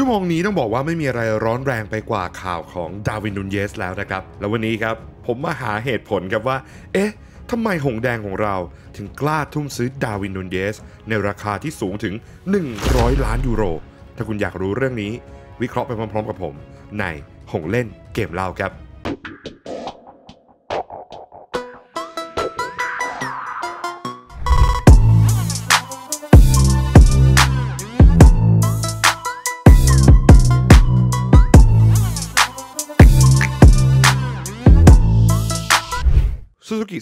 ชั่วโมงนี้ต้องบอกว่าไม่มีอะไรร้อนแรงไปกว่าข่าวของดาวินนุนเยสแล้วนะครับ แล้ววันนี้ครับผมมาหาเหตุผลครับว่า เอ๊ะทำไมหงแดงของเราถึงกล้าทุ่มซื้อดาวินนุนเยส ในราคาที่สูงถึง 100 ล้านยูโร ถ้าคุณอยากรู้เรื่องนี้ วิเคราะห์ไปพร้อม ๆ กับผมในหงเล่นเกมเล่าครับ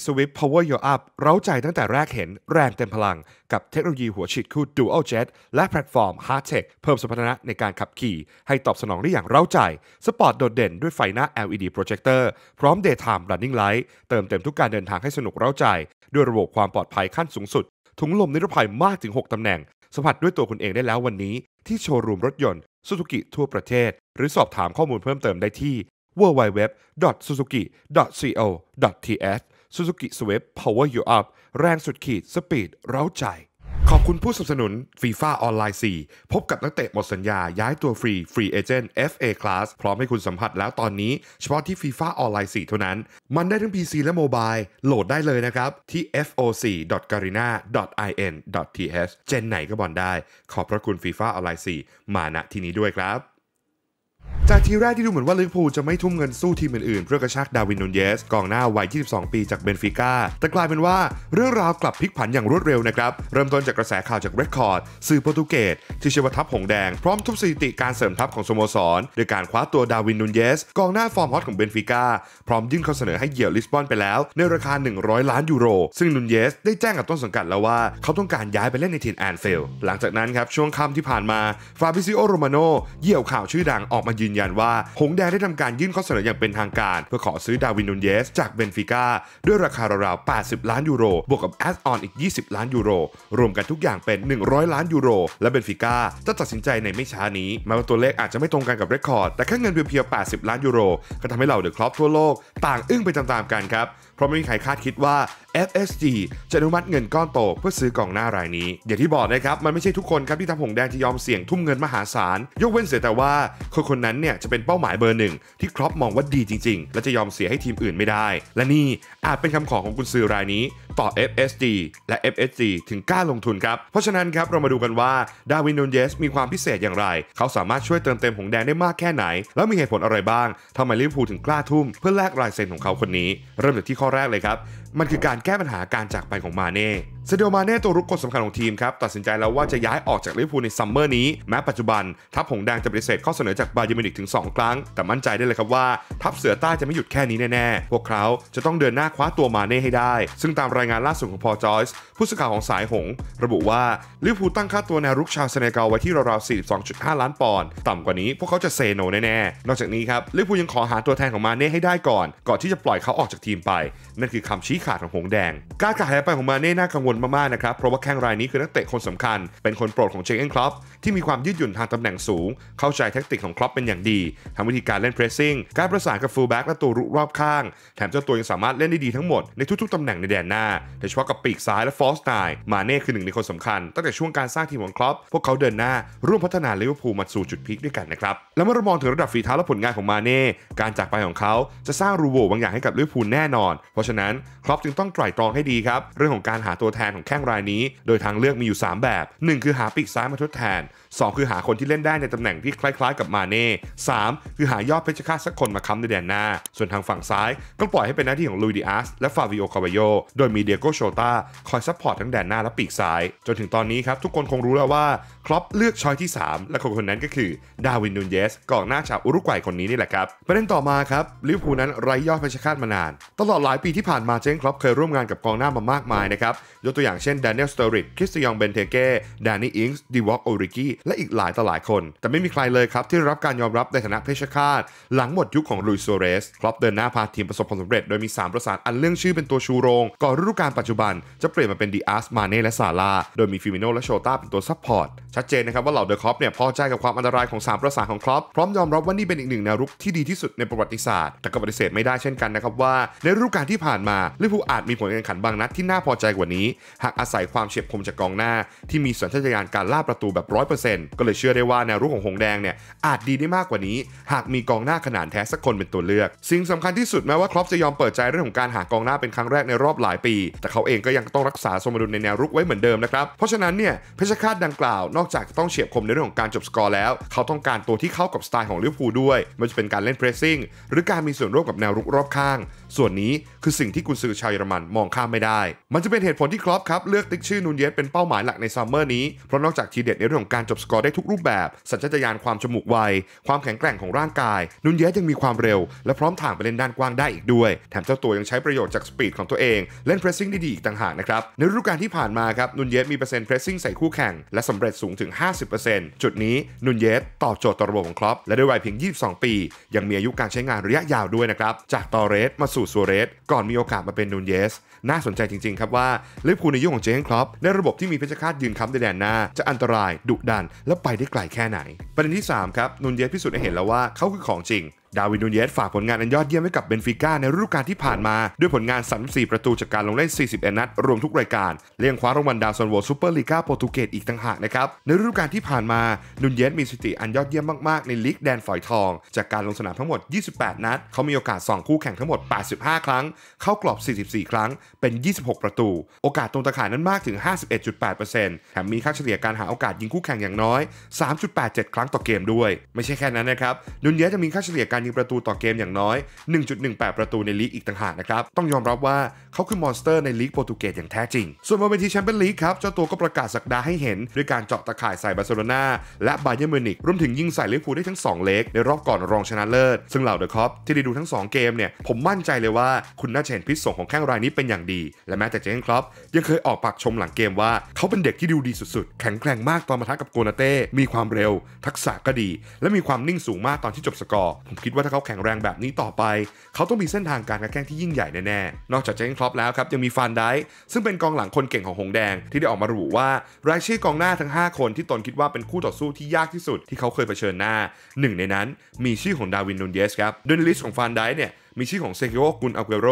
Swift Power Your Up เราใจตั้งแต่แรกเห็น แรงเต็มพลัง กับเทคโนโลยีหัวฉีดคู่ Dual Jet และแพลตฟอร์ม Hard Tech เพิ่มสมรรถนะในการขับขี่ ให้ตอบสนองได้อย่างเร้าใจ สปอร์ตโดดเด่นด้วยไฟหน้า LED Projector พร้อม Daytime Running Light เติมเต็มทุกการเดินทางให้สนุกเร้าใจ ด้วยระบบความปลอดภัยขั้นสูงสุด ถุงลมนิรภัยมากถึง 6ตำแหน่ง สัมผัสด้วยตัวคุณเองได้แล้ววันนี้ที่โชว์รูมรถยนต์ซูซูกิทั่วประเทศ หรือสอบถามข้อมูลเพิ่มเติมได้ที่ www.suzuki.co.th Suzuki Swift Power You Up แรงสุดขีด สปีดเร้าใจ ขอบคุณผู้สนับสนุนฟีฟ่าออนไลน์4พบกับนักเตะหมดสัญญาย้ายตัวฟรีฟรีเอเจนต์ FA Class พร้อมให้คุณสัมผัสแล้วตอนนี้ เฉพาะที่ฟีฟ่าออนไลน์4เท่านั้น มันได้ทั้ง PC และโมบายโหลดได้เลยนะครับ ที่ foc.garina.in.th เจนไหนก็บอลได้ ขอบพระคุณฟีฟ่าออนไลน์4มาณที่นี้ด้วยครับจากทีแรกที่ดูเหมือนว่าลิเวอร์พูลจะไม่ทุ่มเงินสู้ทีมอื่นๆเพื่อกระชากดาวินนูนเยสกองหน้าวัย 22 ปีจากเบนฟิก้าแต่กลายเป็นว่าเรื่องราวกลับพลิกผันอย่างรวดเร็วนะครับ เริ่มต้นจากกระแสข่าวจากเรคคอร์ดสื่อโปรตุเกสที่เชื่อว่าทัพหงแดง พร้อมทุบสถิติการเสริมทัพของสโมสรโดยการคว้าตัวดาวินนูนเยสกองหน้าฟอร์มฮอตของเบนฟิก้าพร้อมยื่นข้อเสนอให้เหยี่ยวลิสบอนไปแล้ว ในราคา 100 ล้านยูโรซึ่งนูนเยสได้แจ้งกับต้นสังกัดแล้วว่า เขาต้องการย้ายไปเล่นในทีมแอนฟิลด์หลังจากนั้นครับช่วงค่ำที่ผ่านมาฟาบิซิโอโรมาโนเหยี่ยวข่าวชื่อดังออกมายืนยันว่า หงแดงได้ทำการยื่นข้อเสนออย่างเป็นทางการเพื่อขอซื้อดาวินนูนเยสจากเบนฟิก้าด้วยราคาราวๆ80 ล้านยูโรบวกกับแอสออนอีก 20 ล้านยูโรรวมกันทุกอย่างเป็น 100 ล้านยูโรและเบนฟิก้าจะตัดสินใจในไม่ช้านี้แม้ว่าตัวเลขอาจจะไม่ตรงกันกับเรคคอร์ดแต่แค่เงินเพียวๆ80 ล้านยูโรก็ทำให้เหล่าเดอะครอปทั่วโลก ต่างอึ้งไปตามๆ กันครับเพราะไม่มีใครคาดคิดว่า FSG จะอนุมัติเงินก้อนโตเพื่อซื้อกองหน้ารายนี้อย่างที่บอกนะครับ มันไม่ใช่ทุกคนครับที่ทำหงแดงจะยอมเสี่ยงทุ่มเงินมหาศาล ยกเว้นเสียแต่ว่า คนคนนั้นเนี่ยจะเป็นเป้าหมายเบอร์หนึ่งที่ครอปมองว่าดีจริงๆ และจะยอมเสียให้ทีมอื่นไม่ได้ และนี่อาจเป็นคำขอของกุณซือรายนี้ ต่อ FSG และ FSG ถึงกล้าลงทุนครับเพราะฉะนั้นครับเรามาดูกันว่าดาวินนูนเยสมีความพิเศษอย่างไร เขาสามารถช่วยเติมเต็มหงแดงได้มากแค่ไหน แล้วมีเหตุผลอะไรบ้างทำไมลิเวอร์พูลถึงกล้าทุ่ม เพื่อแลกลายเซ็นของเขาคนนี้ เริ่มจากที่ข้อแรกเลยครับมันคือการแก้ปัญหาการจากไปของมาเน่เซเดียมาเน่ตัวรุกคนสำคัญของทีมครับตัดสินใจแล้วว่าจะย้ายออกจากลิเวอร์พูลในซัมเมอร์นี้แม้ปัจจุบัน ทัพหงแดงจะปฏิเสธข้อเสนอจากบาเยอร์มินิกถึง 2 ครั้ง แต่มั่นใจได้เลยครับว่า ทัพเสือใต้จะไม่หยุดแค่นี้แน่ๆ พวกเขาจะต้องเดินหน้าคว้าตัวมาเน่ให้ได้ ซึ่งตามรายงานล่าสุดของพอจอยส์ผู้สื่อข่าวของสายหงระบุว่าลิเวอร์พูลตั้งค่าตัวแนวรุกชาวเซเนกัลไว้ที่ราวๆ42.5 ล้านปอนด์ต่ำกว่านี้พวกเขาจะเซโนแน่ๆนอกจากนี้ครับลิเวอร์พูลยังขอหาตัวแทนของมาเน่ให้ได้ก่อนก่อนที่จะปล่อยเขาออกจากทีมไปนั่นคือคำชี้ขาดของหงแดง การขาดหายไปของมาเน่น่ากังวลมากๆ นะครับ เพราะว่าแข้งรายนี้คือนักเตะคนสำคัญ เป็นคนโปรดของเจคเอนคลอบที่มีความยืดหยุ่นทางตำแหน่งสูง เข้าใจแทคติกของคลอปเป็นอย่างดีทำวิธีการเล่นเพรสซิ่งการประสานกับฟูลแบ็กและตัวรุกรอบข้าง แถมเจ้าตัวยังสามารถเล่นได้ดีทั้งหมดในทุกๆตำแหน่งในแดนหน้าโดยเฉพาะกับปีกซ้ายและฟอสตไนมาเน่คือหนึ่งในคนสำคัญ ตั้งแต่ช่วงการสร้างทีมของคลอป พวกเขาเดินหน้าร่วมพัฒนาลิเวอร์พูลมาสู่จุดพีคด้วยกันนะครับ แล้วเมื่อมองถึงระดับฝีเท้าและผลงานของมาเน่ การจากไปของเขาจะสร้างรูโวบางอย่างให้กับลิเวอร์พูลแน่นอน เพราะฉะนั้นคลอปจึงต้องไตร่ตรองให้ดีครับเรื่องของการหาตัวแทนของแข้งรายนี้ โดยทางเลือกมีอยู่ 3 แบบ 1 คือหาปีกซ้ายมาทดแทนสองคือหาคนที่เล่นได้ในตำแหน่งที่คล้ายๆกับมาเน่สามคือหายอดเพชรฆาตสักคนมาค้ำในแดนหน้า ส่วนทางฝั่งซ้ายก็ปล่อยให้เป็นหน้าที่ของลุยดิอาสและฟาวิโอคาบโย โดยมีเดียโกโชตาคอยซัพพอร์ตทั้งแดนหน้าและปีกซ้าย จนถึงตอนนี้ครับ ทุกคนคงรู้แล้วว่าครอปเลือกชอยที่3 และคนคนนั้นก็คือดาวินนูนเยสกองหน้าชาวอุรุกวัยคนนี้นี่แหละครับ ประเด็นต่อมาครับลิเวอร์พูลนั้นไร้ยอดเพชรฆาตมานาน ตลอดหลายปีที่ผ่านมาเจนครอปเคยร่วมงานกับกองหน้ามามากมายนะครับ ยกตัวอย่างเช่นแดเนียลสเตอริกคริสตยองเบนเทเก้ดานี่อิงส์ดีวอกโอริกกี้และอีกหลายต่อหลายคน แต่ไม่มีใครเลยครับที่รับการยอมรับในฐานะเพชฌฆาตหลังหมดยุคของลุยัวเรส ครอปเดินหน้าพาทีมประสบความสำเร็จโดยมี 3 ประสานอันเรื่องชื่อเป็นตัวชูโรง ก่อนฤดูกาลปัจจุบัน จะเปลี่ยนมาเป็นดีอาร์สมาเน่ และซาลาโดยมีฟิมิโนและโชต้าเป็นตัวซัพพอร์ตชัดเจนนะครับว่าเหล่าเดอะครอปเนี่ยพอใจกับความอันตรายของ3ประสานของครอปพร้อมยอมรับว่านี่เป็นอีกหนึ่งแนวรุกที่ดีที่สุดในประวัติศาสตร์แต่ก็ปฏิเสธไม่ได้เช่นกันนะครับว่า ในฤดูกาลที่ผ่านมาลิเวอร์พูลอาจมีผลการแข่งขันบางนัดที่น่าพอใจกว่านี้ หากอาศัยความเฉียบคมจากกองหน้า ที่มีสัญชาตญาณการล่าประตูแบบร้อ100%ก็เลยเชื่อได้ว่าแนวรุกของหงแดงเนี่ยอาจดีได้มากกว่านี้หากมีกองหน้าขนาดแท้สักคนเป็นตัวเลือก สิ่งสำคัญที่สุดแม้ว่าครอปจะยอมเปิดใจเรื่องของการหากองหน้าเป็นครั้งแรกในรอบหลายปี แต่เขาเองก็ยังต้องรักษาสมดุลในแนวรุกไว้เหมือนเดิมนะครับ เพราะฉะนั้นเนี่ยเพชรฆาตดังกล่าวนอกจากต้องเฉียบคมในเรื่องของการจบสกอร์แล้วเขาต้องการตัวที่เข้ากับสไตล์ของลิเวอร์พูลด้วยไม่ว่าจะเป็นการเล่นเพรสซิ่งหรือการมีส่วนร่วมกับแนวรุกรอบข้าง ส่วนนี้คือสิ่งที่กุนซือชาวเยอรมันมองข้ามไม่ได้ มันจะเป็นเหตุผลที่ครอปครับเลือกติ๊กชื่อนูนเยสเป็นเป้าหมายหลักในซัมเมอร์นี้เพราะนอกจากทีเด็ดในเรื่องของการจบสกอร์ได้ทุกรูปแบบ สัญชาตญาณความจมูกไว ความแข็งแกร่งของร่างกาย นุนเยสยังมีความเร็ว และพร้อมถ่างไปเล่นด้านกว้างได้อีกด้วย แถมเจ้าตัวยังใช้ประโยชน์จากสปีดของตัวเอง เล่นเพรสซิ่งได้ดีอีกต่างหากนะครับ ในฤดูกาลที่ผ่านมาครับนุนเยสมีเปอร์เซ็นต์เพรสซิ่งใส่คู่แข่ง และสำเร็จสูงถึง 50%จุดนี้นุนเยสตอบโจทย์ต่อระบบของครอป และด้วยวัยเพียง 22 ปี ยังมีอายุการใช้งานระยะยาวด้วยนะครับ จากตอเรสมาสู่ซัวเรส ก่อนมีโอกาสมาเป็นนุนเยส น่าสนใจจริงๆครับว่าลิเวอร์พูลในยุคของเจนครอปในระบบที่มีเพชฌฆาตยืนค้ำในแดนหน้าจะอันตรายดุดันและไปได้ไกลแค่ไหน ประเด็นที่ 3 ครับ นุนเยสพิสูจน์ให้เห็นแล้วว่าเขาคือของจริงดาวินูเยสฝากผลงานอันยอดเยี่ยมให้กับเบนฟิก้าในฤดูกาลที่ผ่านมา ด้วยผลงาน 34 ประตูจากการลงเล่น4 0นัด รวมทุกรายการเลี้ยงคว้ารางวัลดาวซอนโวซูเปอร์ลีกาโปรตุเกสอีกต่างหากนะครับในฤดูกาลที่ผ่านมานูเยสมีสติอันยอดเยี่ยมมากๆ ในลีกแดนฝอยทอง จากการลงสนามทั้งหมด 28 นัดเขามีโอกาสส่องคู่แข่งทั้งหมด 85 ครั้ง เข้ากรอบ 44 ครั้ง เป็น 26 ประตู โอกาสตรงตะข่ายนั้นมากถึง 51.8%แถมมีค่าเฉลี่ยการหาโอกาสยิงคู่แข่งอย่างน้อย 3.87 ครั้งต่อเกมด้วย ไม่ใช่แค่นั้นนะครับนูเยสจะมีค่าเฉลี่ยการยิงประตูต่อเกมอย่างน้อย 1.18 ประตูในลีกอีกต่างหากนะครับ ต้องยอมรับว่าเขาคือมอนสเตอร์ในลีกโปรตุเกสอย่างแท้จริง ส่วนบนเวทีแชมเปี้ยนลีกครับ เจ้าตัวก็ประกาศสักดาให้เห็น ด้วยการเจาะตะข่ายใส่บาร์เซโลนาและบาเยอร์มิวนิกรวมถึงยิงใส่ลิเวอร์พูลได้ทั้ง 2เล็กในรอบก่อนรองชนะเลิศ ซึ่งเหล่าเดอะคอปที่ได้ดูทั้ง2เกมเนี่ยผมมั่นใจเลยว่าคุณน่าจะเห็นพิษส่งของแข้งรายนี้เป็นอย่างดี และแม้แต่เจนครอปยังเคยออกปากชมหลังเกมว่าเขาเป็นเด็กที่ดูดีสุดๆ แข็งแกร่งมากตอนมาทักกับโกนาเต้มีความเร็ว ทักษะก็ดี และมีความนิ่งสูงมากตอนที่จบสกอร์ผมคิดว่าถ้าเขาแข็งแรงแบบนี้ต่อไป เขาต้องมีเส้นทางการกระแข้งที่ยิ่งใหญ่แน่ๆ นอกจากเจนคลอปแล้วครับ ยังมีฟานได้ซึ่งเป็นกองหลังคนเก่งของหงแดงที่ได้ออกมาระบุว่า รายชื่อกองหน้าทั้ง 5 คนที่ตนคิดว่าเป็นคู่ต่อสู้ที่ยากที่สุดที่เขาเคยเผชิญหน้าหนึ่งในนั้นมีชื่อของดาวินนูนเยสครับโดยนลิสต์ของฟานได้เนี่ยมีชื่อของเซกิโอ กุนอาเวโร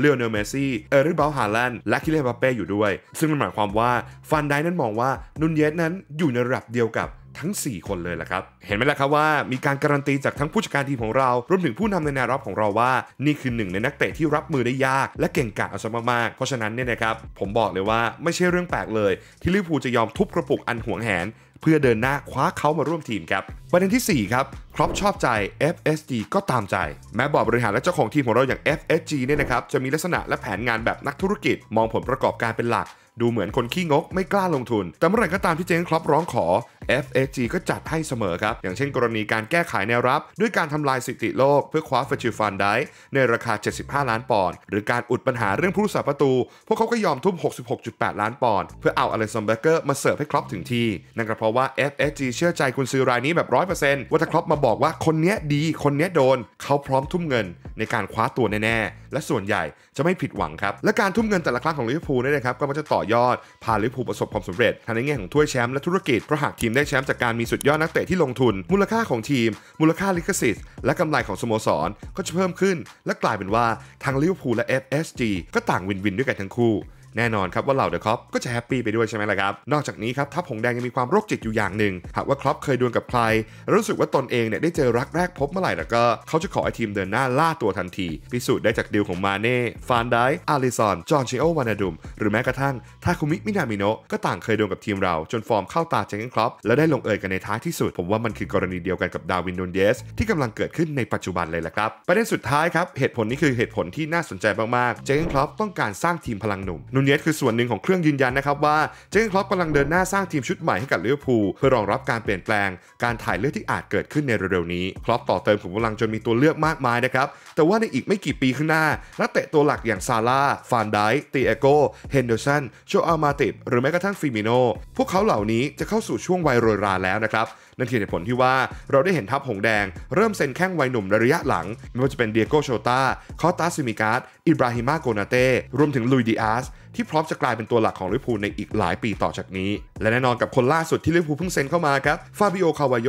เลโอเนลเมซี่ เอริบาลฮาลันและคิเลบาเป้อยู่ด้วย ซึ่งมันหมายความว่าฟานไดนั้นมองว่านุนเยสนั้นอยู่ในระดับเดียวกับทั้ง 4 คนเลยแหละครับ เห็นไหมล่ะครับว่า มีการการันตีจากทั้งผู้จัดการทีมของเรา รวมถึงผู้นำในแนวรับของเราว่า นี่คือหนึ่งในนักเตะที่รับมือได้ยาก และเก่งกาจเอาซะมากๆเพราะฉะนั้นเนี่ยนะครับ ผมบอกเลยว่าไม่ใช่เรื่องแปลกเลย ที่ลิเวอร์พูลจะยอมทุบกระปุกอันห่วงแหน เพื่อเดินหน้าคว้าเขามาร่วมทีมครับ ประเด็นที่ 4 ครับครอปชอบใจ FSG ก็ตามใจ แม้บอร์ดบริหารและเจ้าของทีมของเราอย่าง FSG เนี่ยนะครับ จะมีลักษณะและแผนงานแบบนักธุรกิจมองผลประกอบการเป็นหลัก ดูเหมือนคนขี้งก ไม่กล้าลงทุน แต่เมื่อไหร่ก็ตามที่เจนครอปร้องขอ FSG ก็จัดให้เสมอครับ อย่างเช่นกรณีการแก้ไขแนวรับ ด้วยการทำลายสิติโลกเพื่อคว้าเฟชิฟันได้ในราคา 75 ล้านปอนด์ หรือการอุดปัญหาเรื่องผู้สาประตู พวกเขาก็ยอมทุ่ม 66.8 ล้านปอนด์เพื่อเอาอเลนซอนเบเกอร์มาเสิร์ฟให้ครอปถึงที่ นั่นก็เพราะว่า FSG เชื่อใจคุณซื้อรายนี้แบบ100%ว่าถ้าครอปมาบอกว่าคนเนี้ยดีคนเนี้ยโดนเขาพร้อมทุ่มเงินในการคว้าตัวแน่ๆและส่วนใหญ่จะไม่ผิดหวังครับ และการทุ่มเงินแต่ละครั้งของลิเวอร์พูลเนี่ยนะครับก็มักจะต่อยอดพาลิเวอร์พูลประสบความสำเร็จทั้งในแง่ของถ้วยแชมป์และธุรกิจเพราะหากทีมได้แชมป์จากการมีสุดยอดนักเตะที่ลงทุน มูลค่าของทีม มูลค่าลิขสิทธิ์ และกำไรของสโมสรก็จะเพิ่มขึ้น และกลายเป็นว่าทางลิเวอร์พูลและ FSG ก็ต่างวินวินด้วยกันทั้งคู่แน่นอนครับว่าเหล่าเดอะครอปก็จะแฮปปี้ไปด้วยใช่ไหมล่ะครับ นอกจากนี้ครับทัพหงแดงยังมีความโรคจิตอยู่อย่างหนึ่ง หากว่าครอปเคยดวลกับใคร รู้สึกว่าตนเองเนี่ยได้เจอรักแรกพบเมื่อไหร่แล้วก็ เขาจะขอไอทีมเดินหน้าล่าตัวทันที พิสูจน์ได้จากดิวของมาเน่ฟานไดอาริซอนจอห์นเชโอวานาดุมหรือแม้กระทั่งทาคุมิมินามิโนะก็ต่างเคยดวลกับทีมเรา จนฟอร์มเข้าตาเจงครอปแล้วได้ลงเอยกันในท้ายที่สุด ผมว่ามันคือกรณีเดียวกันกับดาวินโดนเยส ที่กำลังเกิดขึ้นในปัจจุบันเลยแหละครับ ประเด็นสุดท้ายครับเหตุผลนี้คือเหตุผลที่น่าสนใจมากๆเจงครอปต้องการสร้างทีมพลังหนุ่มเยสคือส่วนหนึ่งของเครื่องยืนยันนะครับว่า เจอคล็อปกำลังเดินหน้าสร้างทีมชุดใหม่ให้กับลิเวอร์พูลเพื่อรองรับการเปลี่ยนแปลงการถ่ายเลือดที่อาจเกิดขึ้นในเร็วๆนี้คล็อปต่อเติมขุมกำลังจนมีตัวเลือกมากมายนะครับ แต่ว่าในอีกไม่กี่ปีข้างหน้านักเตะตัวหลักอย่างซาร่าฟานไดตีเอโกเฮนเดอร์สันโชอามาติดหรือแม้กระทั่งฟิมิโนพวกเขาเหล่านี้จะเข้าสู่ช่วงวัยโรยราแล้วนะครับนั่นคือเหตุผลที่ว่าเราได้เห็นทัพหงแดง เริ่มเซ็นแข้งวัยหนุ่มในระยะหลัง ไม่ว่าจะเป็นเดียโกโชตาคอตาซิมิกาสอิบราฮิมาโกนาเต้ รวมถึงลุยดิอาสที่พร้อมจะกลายเป็นตัวหลักของลิเวอร์พูลในอีกหลายปีต่อจากนี้ และแน่นอนกับคนล่าสุดที่ลิเวอร์พูลเพิ่งเซ็นเข้ามาครับฟาบิโอคาวาโย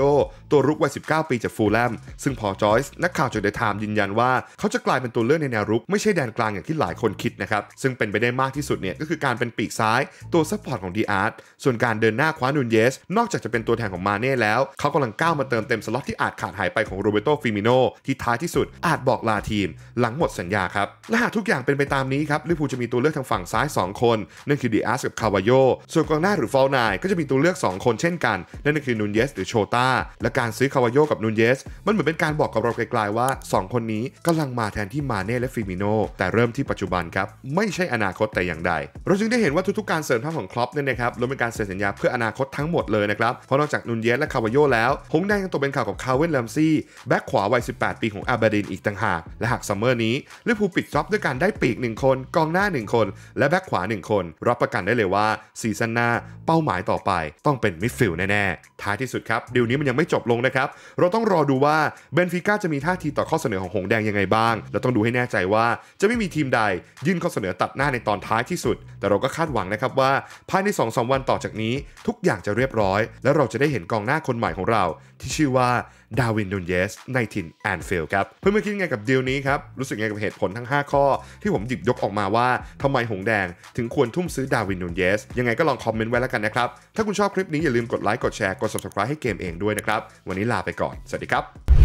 ตัวรุกวัย19 ปีจากฟูลแลมซึ่งพอจอยส์นักข่าวจากเดอะไทม์ยืนยันว่าเขาจะกลายเป็นตัวเลือกในแนวรุกไม่ใช่แดนกลางอย่างที่หลายคนคิดนะครับซึ่งเป็นไปได้มากที่สุดเนี่ยก็คือการเป็นปีกซ้ายตัวซัพพอร์ตของดีอาร์ตส่วนการเดินหน้าคว้านูนเยส นอกจากจะเป็นตัวแทนของมาเน่แล้วเขากำลังก้าวมาเติมเต็มสล็อตที่อาจขาดหายไปของโรเบโตฟิมิโนที่ท้ายที่สุดอาจบอกลาทีม หลังหมดสัญญาครับ และหากทุกอย่างเป็นไปตามนี้ครับลิปูจะมีตัวเลือกทางฝั่งซ้าย 2 คน นั่นคือดีอาสกับคาวาโยส่วนกองหน้าหรือฟอลนายก็จะมีตัวเลือก 2 คนเช่นกัน นั่นคือนูนเยสหรือโชตาและการซื้อคาวาโยกับนูนเยส มันเหมือนเป็นการบอกกับเราไกลๆว่า 2คนนี้กำลังมาแทนที่มาเน่และฟิมิโนแต่เริ่มที่ปัจจุบันครับไม่ใช่อนาคตแต่อย่างใดเราจึงได้เห็นว่าทุกๆการเสริมทัพของคลอปเนี่ยนะครับรวมเป็นการเซ็นสัญญาเพื่ออนาคตทั้งหมดเลยนะครับเพราะนอกจากนูนเยสและคาวโยแล้ว หงแดงยังตกเป็นข่าวกับคาเวนลมซี่ แบ็กขวาวัย 18 ปีของอาบดินอีกต่างหาก และหากซัมเมอร์นี้ลิเูปิดจ็อบด้วยการได้ปีก 1 คน กองหน้า 1 คนและแบ็กขวา 1 คน รับประกันได้เลยว่า ซีซั่นหน้า เป้าหมายต่อไป ต้องเป็นมิดฟิลด์แน่ๆ ท้ายที่สุดครับ ดีลนี้มันยังไม่จบลงนะครับเราต้องรอดูว่าเบนฟิก้าจะมีท่าทีต่อข้อเสนอของหงแดงยังไงบ้างเราต้องดูให้แน่ใจว่า จะไม่มีทีมใด ยื่นข้อเสนอตัดหน้าในตอนท้ายที่สุด แต่เราก็คาดหวังนะครับว่าภายใน2-3วันต่อจากนี้ ทุกอย่างจะเรียบร้อย และเราจะได้เห็นกองหน้าคนใหม่ของเราที่ชื่อว่าดาวินดูนเยสในทินแอนฟิลครับ เพื่อนๆคิดไงกับดีลนี้ครับ รู้สึกไงกับเหตุผลทั้ง 5 ข้อ ที่ผมหยิบยกออกมาว่าทำไมหงแดง ถึงควรทุ่มซื้อดาวินดูนเยสยังไงก็ลองคอมเมนต์ไว้แล้วกันนะครับ ถ้าคุณชอบคลิปนี้อย่าลืมกดไลค์กดแชร์กด subscribe ให้เกมเองด้วยนะครับ วันนี้ลาไปก่อน สวัสดีครับ